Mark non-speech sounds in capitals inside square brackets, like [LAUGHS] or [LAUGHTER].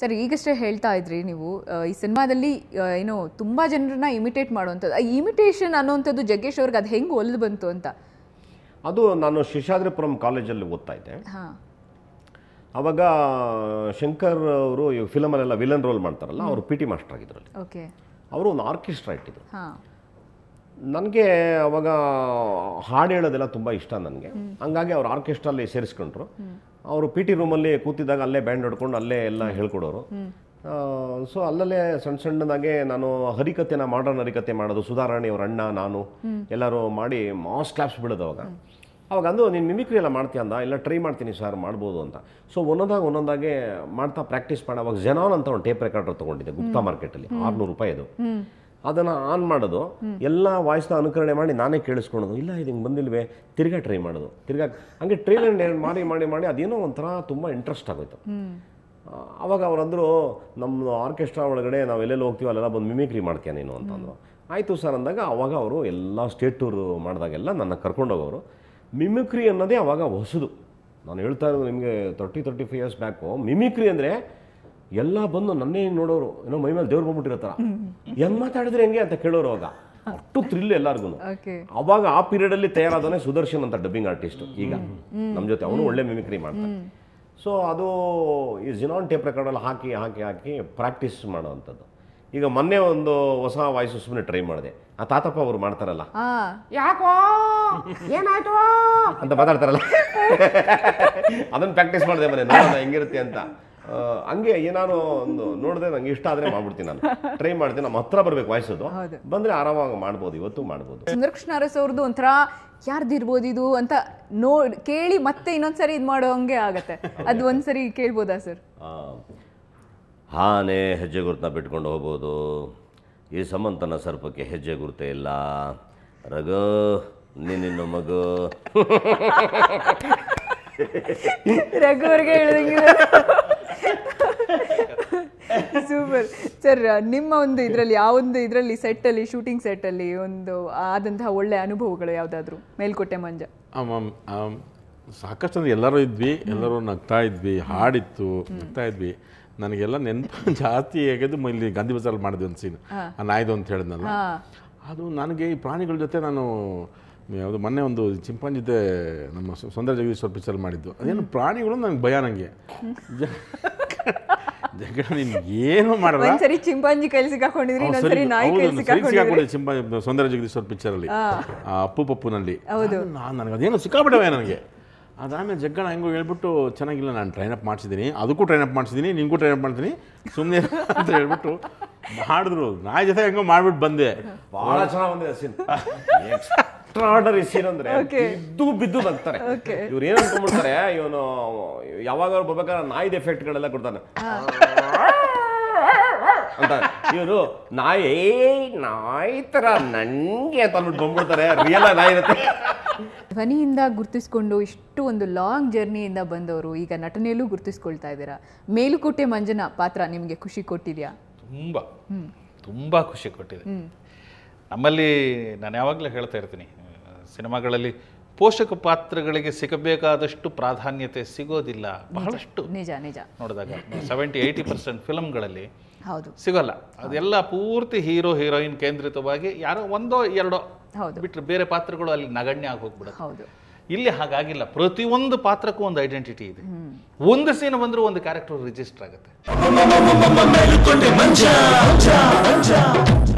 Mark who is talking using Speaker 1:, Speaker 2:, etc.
Speaker 1: sir ಈಗಷ್ಟೇ ಹೇಳ್ತಾ ಇದ್ರಿ ನೀವು ಈ ಸಿನಿಮಾದಲ್ಲಿ ಏನು ತುಂಬ ಜನರನ್ನ ಇಮಿಟೇಟ್ ಮಾಡುವಂಥದ್ದು ಆ ಇಮಿಟೇಷನ್ ಅನ್ನೋವಂಥದ್ದು ಜಗ್ಗೇಶ್ ಅವ್ರಿಗೆ ಅದು ಹೆಂಗೆ ಒಲಿದು ಬಂತು ಅಂತ
Speaker 2: ಅದು ನಾನು ಶೇಷಾದ್ರಿಪುರಂ ಕಾಲೇಜಲ್ಲಿ ಓದ್ತಾ ಇದ್ದೆ ಅವಾಗ ಶಂಕರ್ ಅವರು ಫಿಲಮಲ್ಲೆಲ್ಲ ವಿಲನ್ ರೋಲ್ ಮಾಡ್ತಾರಲ್ಲ ಅವರು ಪಿ ಟಿ ಮಾಸ್ಟರ್ ಆಗಿದ್ರಲ್ಲಿ ಅವರು ಒಂದು ಆರ್ಕೆಸ್ಟ್ರಾ ಇಟ್ಟಿದ್ರು ನನಗೆ ಅವಾಗ ಹಾಡು ಹೇಳೋದೆಲ್ಲ ತುಂಬ ಇಷ್ಟ ನನಗೆ ಹಂಗಾಗಿ ಅವ್ರು ಆರ್ಕೆಸ್ಟ್ರಲ್ಲಿ ಸೇರಿಸ್ಕೊಂಡ್ರು ಅವರು ಪಿ ಟಿ ರೂಮಲ್ಲಿ ಕೂತಿದ್ದಾಗ ಅಲ್ಲೇ ಬ್ಯಾಂಡ್ ಹೊಡ್ಕೊಂಡು ಅಲ್ಲೇ ಎಲ್ಲ ಹೇಳ್ಕೊಡೋರು ಸೊ ಅಲ್ಲಲ್ಲೇ ಸಣ್ಣ ಸಣ್ಣದಾಗೆ ನಾನು ಹರಿಕತೆನ ಮಾಡ್ರನ್ ಹರಿಕತೆ ಮಾಡೋದು ಸುಧಾರಾಣಿ ಅವ್ರ ಅಣ್ಣ ನಾನು ಎಲ್ಲರೂ ಮಾಡಿ ಮಾಸ್ ಕ್ಲಾಪ್ಸ್ ಬಿಡೋದು ಅವಾಗ ಅವಾಗ ಅಂದು ನೀನು ಮಿಮಿಕ್ರಿ ಎಲ್ಲ ಮಾಡ್ತೀಯ ಅಂದ ಇಲ್ಲ ಟ್ರೈ ಮಾಡ್ತೀನಿ ಸರ್ ಮಾಡ್ಬೋದು ಅಂತ ಸೊ ಒಂದೊಂದಾಗ ಒಂದೊಂದಾಗೆ ಮಾಡ್ತಾ ಪ್ರಾಕ್ಟೀಸ್ ಮಾಡಿ ಅವಾಗ ಜೆನಾನ್ ಅಂತ ಒಂದು ಟೇಪ್ ರೆಕಾರ್ಡರ್ ತೊಗೊಂಡಿದ್ದೆ ಗುಪ್ತಾ ಮಾರ್ಕೆಟಲ್ಲಿ ಆರುನೂರು ರೂಪಾಯಿ ಅದು ಅದನ್ನು ಆನ್ ಮಾಡೋದು ಎಲ್ಲ ವಾಯ್ಸ್ನ ಅನುಕರಣೆ ಮಾಡಿ ನಾನೇ ಕೇಳಿಸ್ಕೊಳೋದು ಇಲ್ಲ ಇದು ಹಿಂಗೆ ಬಂದಿಲ್ವೇ ತಿರ್ಗಾ ಟ್ರೈ ಮಾಡೋದು ತಿರ್ಗಾ ಹಂಗೆ ಟ್ರೈಲರ್ ಮಾಡಿ ಮಾಡಿ ಮಾಡಿ ಅದೇನೋ ಒಂಥರ ತುಂಬ ಇಂಟ್ರೆಸ್ಟ್ ಆಗೋಯ್ತು ಅವಾಗ ಅವರಂದರು ನಮ್ಮ ಆರ್ಕೆಸ್ಟ್ರಾ ಒಳಗಡೆ ನಾವು ಎಲ್ಲೆಲ್ಲಿ ಹೋಗ್ತೀವಿ ಅಲ್ಲೆಲ್ಲ ಬಂದು ಮಿಮಿಕ್ರಿ ಮಾಡ್ತೀಯ ನೀನು ಅಂತಂದರು ಆಯಿತು ಸರ್ ಅಂದಾಗ ಅವಾಗ ಅವರು ಎಲ್ಲ ಸ್ಟೇಟ್ ಟೂರ್ ಮಾಡಿದಾಗೆಲ್ಲ ನನ್ನ ಕರ್ಕೊಂಡೋಗೋರು ಮಿಮಿಕ್ರಿ ಅನ್ನೋದೇ ಅವಾಗ ಹೊಸದು ನಾನು ಹೇಳ್ತಾ ಇರೋದು ನಿಮಗೆ thirty thirty five years back mimicry ಅಂದರೆ ಎಲ್ಲ ಬಂದು ನನ್ನೇ ನೋಡೋರು ಏನೋ ಮೈ ಮೇಲೆ ದೇವ್ರು ಬಂದ್ಬಿಟ್ಟಿರ್ತಾರ ಥರ ಮಾತಾಡಿದ್ರೆ ಹೆಂಗೆ ಅಂತ ಕೇಳೋರು ಅವಾಗ ಅಷ್ಟು ಥ್ರಿಲ್ ಎಲ್ಲಾರ್ಗು ಅವಾಗ ಆ ಪೀರಿಯಡ್ ಅಲ್ಲಿ ತಯಾರಾದನೆ ಸುದರ್ಶನ್ ಅಂತ ಡಬ್ಬಿಂಗ್ ಆರ್ಟಿಸ್ಟ್ ಈಗ ನಮ್ಮ ಜೊತೆ ಅವನು ಒಳ್ಳೆ ಮಿಮಿಕ್ರಿ ಮಾಡ್ತಾನೆ ಸೊ ಅದು ಈ ಜಿನಾನ್ ಟೇಪ್ ರೆಕಾರ್ಡಲ್ಲಿ ಹಾಕಿ ಹಾಕಿ ಹಾಕಿ ಪ್ರಾಕ್ಟೀಸ್ ಮಾಡೋವಂಥದ್ದು ಈಗ ಮೊನ್ನೆ ಒಂದು ಹೊಸ ವಾಯ್ಸ್ ಸುಮ್ಮನೆ ಟ್ರೈ ಮಾಡಿದೆ ಆ ತಾತಪ್ಪ ಅವರು ಮಾಡ್ತಾರಲ್ಲ ಯಾಕೋ ಏನಾಯ್ತು ಅಂತ ಮಾತಾಡ್ತಾರಲ್ಲ [LAUGHS] ಅದನ್ನ ಪ್ರಾಕ್ಟೀಸ್ ಮಾಡಿದೆ ಮನೆ ಹೆಂಗಿರುತ್ತೆ ಅಂತ ಹಂಗೆ ಏನಾರು ಒಂದು ನೋಡಿದ್ರೆ ನಂಗೆ ಇಷ್ಟ ಆದ್ರೆ ಮಾಡ್ಬಿಡ್ತೀನಿ ನಾನು ಟ್ರೈ ಮಾಡ್ತೀನಿ ನಮ್ಮ ಹತ್ರ ಬರ್ಬೇಕು ವಯಸ್ಸದು ಬಂದರೆ ಆರಾಮಾಗಿ ಮಾಡ್ಬೋದು ಇವತ್ತು ಮಾಡ್ಬೋದು
Speaker 1: ಚಂದ್ರಕೃಷ್ಣ ಅರಸ್ ಅವ್ರದ್ದು ಒಂಥರ ಯಾರ್ದಿರ್ಬೋದು ಇದು ಅಂತ ನೋಡ್ ಕೇಳಿ ಮತ್ತೆ ಇನ್ನೊಂದ್ಸರಿ ಇದು ಮಾಡೋ ಹಂಗೆ ಆಗತ್ತೆ ಅದು ಒಂದ್ಸರಿ ಕೇಳ್ಬೋದಾ ಸರ್
Speaker 2: ಹಾನೆ ಹೆಜ್ಜೆ ಗುರುತನ್ನ ಬಿಟ್ಕೊಂಡು ಹೋಗ್ಬೋದು ಈ ಸಮಂತನ ಸರ್ಪಕ್ಕೆ ಹೆಜ್ಜೆ ಗುರುತೆ ಇಲ್ಲ ರಘು ನಿನ್ನ ಮಗು
Speaker 1: ಅವರಿಗೆ ಹೇಳಿದಂಗೆ ಸೂಪರ್ [LAUGHS] ಸರ್ ನಿಮ್ಮ ಒಂದು ಇದರಲ್ಲಿ ಒಂದು ಇದರಲ್ಲಿ ಸೆಟ್ಟಲ್ಲಿ ಶೂಟಿಂಗ್ ಸೆಟ್ಟಲ್ಲಿ ಒಂದು ಆದಂತಹ ಒಳ್ಳೆ ಅನುಭವಗಳು ಯಾವುದಾದ್ರೂ ಮೇಲ್ಕೋಟೆ ಮಂಜ
Speaker 2: ಸಾಕಷ್ಟು ಅಂದ್ರೆ ಎಲ್ಲರೂ ಇದ್ವಿ ಎಲ್ಲರೂ ನಗ್ತಾ ಇದ್ವಿ ಹಾಡಿತ್ತು ನಗ್ತಾ ಇದ್ವಿ ನನಗೆಲ್ಲ ನೆನಪು [LAUGHS] ಜಾಸ್ತಿ ಆಗಿದ್ದು ಇಲ್ಲಿ ಗಾಂಧಿ ಬಜಾರಲ್ಲಿ ಮಾಡಿದ್ವಿ ಒಂದು ಸೀನ್ ಆ ನಾಯ್ದು ಅಂತ ಹೇಳಿದ್ನಲ್ಲ ಅದು ನನಗೆ ಈ ಪ್ರಾಣಿಗಳ ಜೊತೆ ನಾನು ಯಾವುದು ಮೊನ್ನೆ ಒಂದು ಜೊತೆ ನಮ್ಮ ಸೌಂದರ್ಯ ಜಗದೀಶ್ವರ್ ಪಿಕ್ಚರ್ ಮಾಡಿದ್ದು ಅದೇನು ಪ್ರಾಣಿಗಳು ನಂಗೆ ಭಯ ನನಗೆ ಜಗಳ ಏನು
Speaker 1: ಸರಿ ಚಿಂಪಾಂಜಿ ಕೈಲಿ ಸಿಕ್ಕಾಕೊಂಡಿದ್ರಿ ಸರಿ ನಾಯಿ
Speaker 2: ಪಿಕ್ಚರ್ ಅಲ್ಲಿ ಅಪ್ಪು ಪಪ್ಪುನಲ್ಲಿ ನಾನು ನನಗೆ ಅದೇನು ಸಿಕ್ಕಾಬಿಟ್ಟವೆ ನನಗೆ ಅದಾದ್ಮೇಲೆ ಜಗ್ಗಣ ಹೆಂಗೋ ಹೇಳ್ಬಿಟ್ಟು ಚೆನ್ನಾಗಿಲ್ಲ ನಾನು ಟ್ರೈನ್ ಅಪ್ ಮಾಡಿಸಿದ್ದೀನಿ ಅದಕ್ಕೂ ಟ್ರೈನ್ ಅಪ್ ಮಾಡಿಸಿದ್ದೀನಿ ನಿಂಗೂ ಟ್ರೈನ್ ಅಪ್ ಮಾಡ್ತೀನಿ ಸುಮ್ಮನೆ ಅಂತ ಹೇಳ್ಬಿಟ್ಟು ಮಾಡಿದ್ರು ನಾಯಿ ಜೊತೆ ಹೆಂಗೋ ಮಾಡ್ಬಿಟ್ಟು ಬಂದೆ ಭಾಳ ಚೆನ್ನಾಗಿ ಬಂದಿದೆ ಸೀನ್ [LAUGHS] ಆರ್ಡರ್ ಇಸ್ ಏನಂದ್ರೆ ಇದ್ದು ಬಿದ್ದು ಬರ್ತಾರೆ
Speaker 1: ಇವ್ರು ಏನ್ ಅನ್ಕೊಂಡ್ಬಿಡ್ತಾರೆ
Speaker 2: ಇವನು ಯಾವಾಗ ಬರ್ಬೇಕಾದ್ರೆ ನಾಯಿದ ಎಫೆಕ್ಟ್ ಗಳೆಲ್ಲ ಕೊಡ್ತಾನೆ ಅಂತ ಇವರು ನಾಯಿ ನಾಯಿ ತರ ನಂಗೆ ಅಂತ ಅಂದ್ಬಿಟ್ಟು ಬಂದ್ಬಿಡ್ತಾರೆ ರಿಯಲ್ ನಾಯಿ ಇರುತ್ತೆ
Speaker 1: ಧ್ವನಿಯಿಂದ ಗುರ್ತಿಸ್ಕೊಂಡು ಇಷ್ಟು ಒಂದು ಲಾಂಗ್ ಜರ್ನಿಯಿಂದ ಬಂದವರು ಈಗ ನಟನೆಯಲ್ಲೂ ಗುರುತಿಸ್ಕೊಳ್ತಾ ಇದ್ದೀರಾ ಮೇಲುಕೋಟೆ ಮಂಜನ ಪಾತ್ರ ನಿಮಗೆ ಖುಷಿ ಕೊಟ್ಟಿದ್ಯಾ
Speaker 2: ತುಂಬಾ ತುಂಬಾ ಖುಷಿ ಕೊಟ್ಟಿದೆ ನಮ್ಮಲ್ಲಿ ನಾನು ಯಾವಾಗಲೂ ಹೇಳ್ತಾ ಇರ್ತೀನಿ ಸಿನಿಮಾಗಳಲ್ಲಿ ಪೋಷಕ ಪಾತ್ರಗಳಿಗೆ ಸಿಗಬೇಕಾದಷ್ಟು ಪ್ರಾಧಾನ್ಯತೆ ಸಿಗೋದಿಲ್ಲ
Speaker 1: ಬಹಳಷ್ಟು ನಿಜ ನಿಜ
Speaker 2: ನೋಡಿದಾಗ ಸೆವೆಂಟಿ ಏಯ್ಟಿ ಪರ್ಸೆಂಟ್ ಫಿಲಮ್ಗಳಲ್ಲಿ ಹೌದು ಸಿಗೋಲ್ಲ ಅದೆಲ್ಲ ಪೂರ್ತಿ ಹೀರೋ ಹೀರೋಯಿನ್ ಕೇಂದ್ರಿತವಾಗಿ ಯಾರೋ ಒಂದೋ ಎರಡೋ ಬಿಟ್ಟರೆ ಬೇರೆ ಪಾತ್ರಗಳು ಅಲ್ಲಿ ನಗಣ್ಯ ಆಗಿ ಹೋಗ್ಬಿಡುತ್ತೆ ಇಲ್ಲಿ ಹಾಗಾಗಿಲ್ಲ ಪ್ರತಿಯೊಂದು ಪಾತ್ರಕ್ಕೂ ಒಂದು ಐಡೆಂಟಿಟಿ ಇದೆ ಒಂದು ಸೀನ್ ಬಂದರೂ ಒಂದು ಕ್ಯಾರೆಕ್ಟರ್ ರಿಜಿಸ್ಟರ್ ಆಗುತ್ತೆ